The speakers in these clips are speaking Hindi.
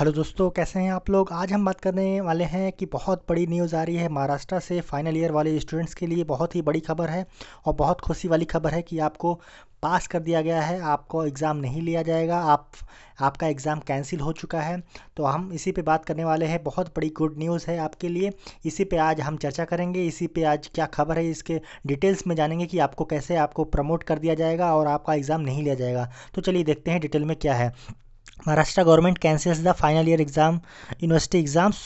हेलो दोस्तों कैसे हैं आप लोग आज हम बात करने वाले हैं कि बहुत बड़ी न्यूज़ आ रही है महाराष्ट्र से फाइनल ईयर वाले स्टूडेंट्स के लिए बहुत ही बड़ी खबर है और बहुत खुशी वाली खबर है कि आपको पास कर दिया गया है आपको एग्ज़ाम नहीं लिया जाएगा आप आपका एग्ज़ाम कैंसिल हो चुका है तो हम इसी पे बात करने वाले हैं बहुत बड़ी गुड न्यूज़ है आपके लिए इसी पे आज हम चर्चा करेंगे इसी पे आज क्या खबर है इसके डिटेल्स में जानेंगे कि आपको कैसे आपको प्रमोट कर दिया जाएगा और आपका एग्ज़ाम नहीं लिया जाएगा तो चलिए देखते हैं डिटेल में क्या है Maharashtra government cancels the final year exam university exams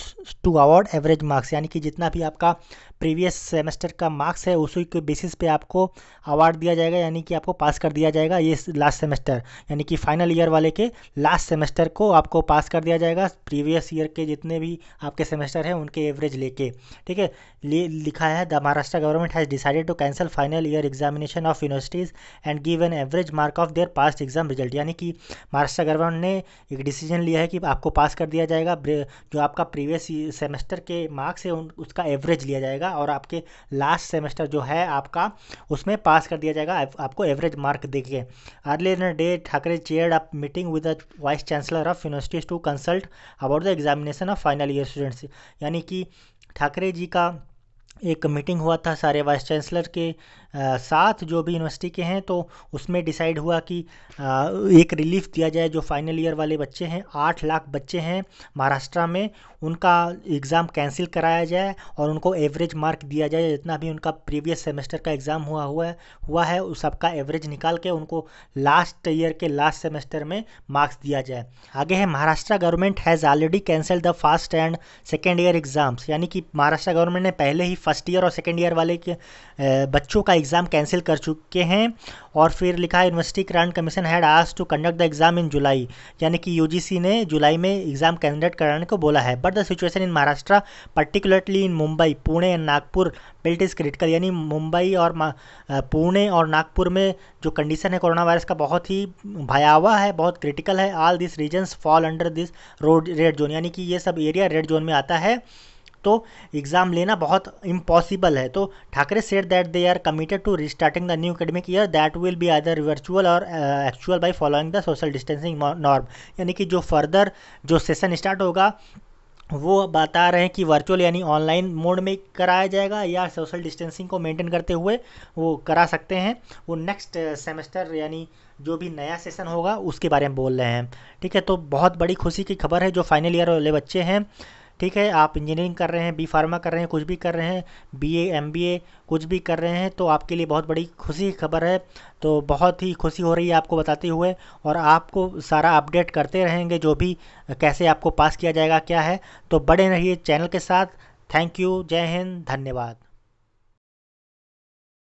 to award average marks यानी कि जितना भी आपका प्रीवियस सेमेस्टर का मार्क्स है उसी के बेसिस पे आपको अवार्ड दिया जाएगा यानी कि आपको पास कर दिया जाएगा ये लास्ट सेमेस्टर यानी कि फाइनल ईयर वाले के लास्ट सेमेस्टर को आपको पास कर दिया जाएगा प्रीवियस ईयर के जितने भी आपके सेमेस्टर हैं उनके एवरेज लेके ठीक है ले लिखा है the Maharashtra government has decided to cancel final year examination of universities and give an average mark of their past exam result यानी कि महाराष्ट्र गवर्नमेंट ने एक डिसीजन लिया है कि आपको पास कर दिया जाएगा जो आपका प्रीवियस सेमेस्टर के मार्क्स है उसका एवरेज लिया जाएगा और आपके लास्ट सेमेस्टर जो है आपका उसमें पास कर दिया जाएगा आपको एवरेज मार्क देखिए early in day Thackeray chair up meeting with the vice chancellor of universities to consult about the examination of final year students यानी कि ठाकरे जी का एक मीटिंग हुआ था सारे वाइस चांसलर के आ, साथ जो भी यूनिवर्सिटी के हैं तो उसमें डिसाइड हुआ कि आ, एक रिलीफ दिया जाए जो फाइनल ईयर वाले बच्चे हैं आठ लाख बच्चे हैं महाराष्ट्र में उनका एग्ज़ाम कैंसिल कराया जाए और उनको एवरेज मार्क दिया जाए जितना भी उनका प्रीवियस सेमेस्टर का एग्ज़ाम हुआ हुआ है हुआ है उस सबका एवरेज निकाल के उनको लास्ट ईयर के लास्ट सेमेस्टर में मार्क्स दिया जाए आगे है Maharashtra government has already cancel the first and second year exams यानी कि महाराष्ट्र गवर्नमेंट ने पहले ही फर्स्ट ईयर और सेकेंड ईयर वाले के बच्चों का एग्ज़ाम कैंसिल कर चुके हैं और फिर लिखा है यूनिवर्सिटी ग्रांड कमीशन हैड आज to conduct the exam in July यानी कि यू ने जुलाई में एग्ज़ाम कंडक्ट कराने को बोला है but the situation in Maharashtra particularly in Mumbai Pune and Nagpur belt is critical यानी मुंबई और पुणे और नागपुर में जो कंडीशन है कोरोना वायरस का बहुत ही भयावह है बहुत क्रिटिकल है all this regions fall under this road red zone यानी कि ये सब एरिया रेड जोन में आता है तो एग्ज़ाम लेना बहुत इम्पॉसिबल है तो Thackeray said that they are committed to restarting the new academic year that will be either virtual or actual by following the social distancing norm यानी कि जो फर्दर जो सेशन स्टार्ट होगा वो बता रहे हैं कि वर्चुअल यानी ऑनलाइन मोड में कराया जाएगा या सोशल डिस्टेंसिंग को मेंटेन करते हुए वो करा सकते हैं वो नेक्स्ट सेमेस्टर uh, यानी जो भी नया सेशन होगा उसके बारे में बोल रहे हैं ठीक है तो बहुत बड़ी खुशी की खबर है जो फाइनल ईयर वाले बच्चे हैं ठीक है आप इंजीनियरिंग कर रहे हैं बी फार्मा कर रहे हैं कुछ भी कर रहे हैं B MBA M B A कुछ भी कर रहे हैं तो आपके लिए बहुत बड़ी खुशी खबर है तो बहुत ही खुशी हो रही है आपको बताते हुए और आपको सारा अपडेट करते रहेंगे जो भी कैसे आपको पास किया जाएगा क्या है तो बड़े रहिए चैनल के साथ थैंक यू जय हिंद धन्यवाद